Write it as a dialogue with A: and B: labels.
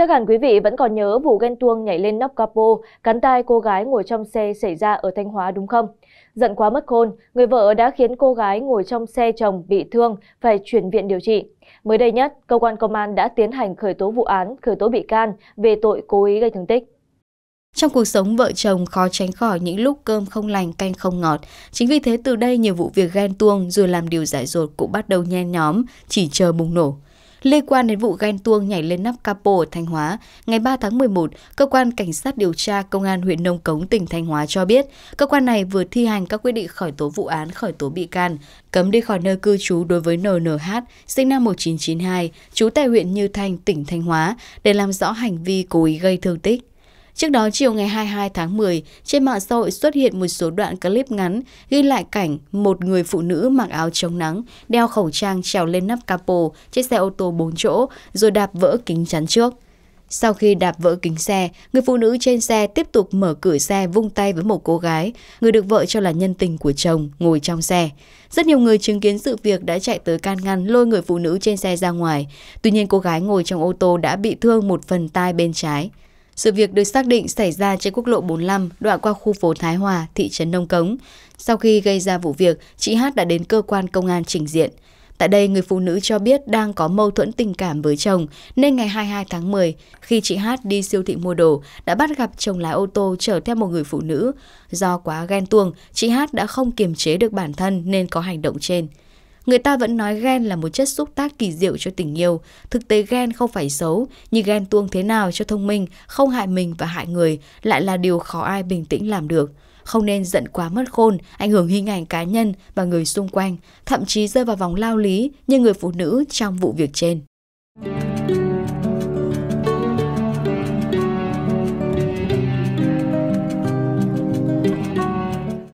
A: Chắc hẳn quý vị vẫn còn nhớ vụ ghen tuông nhảy lên nóc capo, cắn tai cô gái ngồi trong xe xảy ra ở Thanh Hóa đúng không? Giận quá mất khôn, người vợ đã khiến cô gái ngồi trong xe chồng bị thương, phải chuyển viện điều trị. Mới đây nhất, cơ quan công an đã tiến hành khởi tố vụ án, khởi tố bị can về tội cố ý gây thương tích.
B: Trong cuộc sống vợ chồng khó tránh khỏi những lúc cơm không lành canh không ngọt. Chính vì thế từ đây nhiều vụ việc ghen tuông rồi làm điều giải dột cũng bắt đầu nhen nhóm, chỉ chờ bùng nổ. Liên quan đến vụ ghen tuông nhảy lên nắp capo ở Thanh Hóa, ngày 3 tháng 11, Cơ quan Cảnh sát điều tra Công an huyện Nông Cống, tỉnh Thanh Hóa cho biết, cơ quan này vừa thi hành các quyết định khởi tố vụ án, khởi tố bị can, cấm đi khỏi nơi cư trú đối với NNH, sinh năm 1992, trú tại huyện Như Thanh, tỉnh Thanh Hóa, để làm rõ hành vi cố ý gây thương tích. Trước đó chiều ngày 22 tháng 10, trên mạng xã hội xuất hiện một số đoạn clip ngắn ghi lại cảnh một người phụ nữ mặc áo chống nắng, đeo khẩu trang trèo lên nắp capo chiếc xe ô tô 4 chỗ rồi đạp vỡ kính chắn trước. Sau khi đạp vỡ kính xe, người phụ nữ trên xe tiếp tục mở cửa xe vung tay với một cô gái, người được vợ cho là nhân tình của chồng, ngồi trong xe. Rất nhiều người chứng kiến sự việc đã chạy tới can ngăn lôi người phụ nữ trên xe ra ngoài. Tuy nhiên cô gái ngồi trong ô tô đã bị thương một phần tai bên trái. Sự việc được xác định xảy ra trên quốc lộ 45 đoạn qua khu phố Thái Hòa, thị trấn Nông Cống. Sau khi gây ra vụ việc, chị Hát đã đến cơ quan công an trình diện. Tại đây, người phụ nữ cho biết đang có mâu thuẫn tình cảm với chồng, nên ngày 22 tháng 10, khi chị Hát đi siêu thị mua đồ, đã bắt gặp chồng lái ô tô chở theo một người phụ nữ. Do quá ghen tuông, chị Hát đã không kiềm chế được bản thân nên có hành động trên. Người ta vẫn nói ghen là một chất xúc tác kỳ diệu cho tình yêu. Thực tế ghen không phải xấu, nhưng ghen tuông thế nào cho thông minh, không hại mình và hại người lại là điều khó ai bình tĩnh làm được. Không nên giận quá mất khôn, ảnh hưởng hình ảnh cá nhân và người xung quanh, thậm chí rơi vào vòng lao lý như người phụ nữ trong vụ việc trên.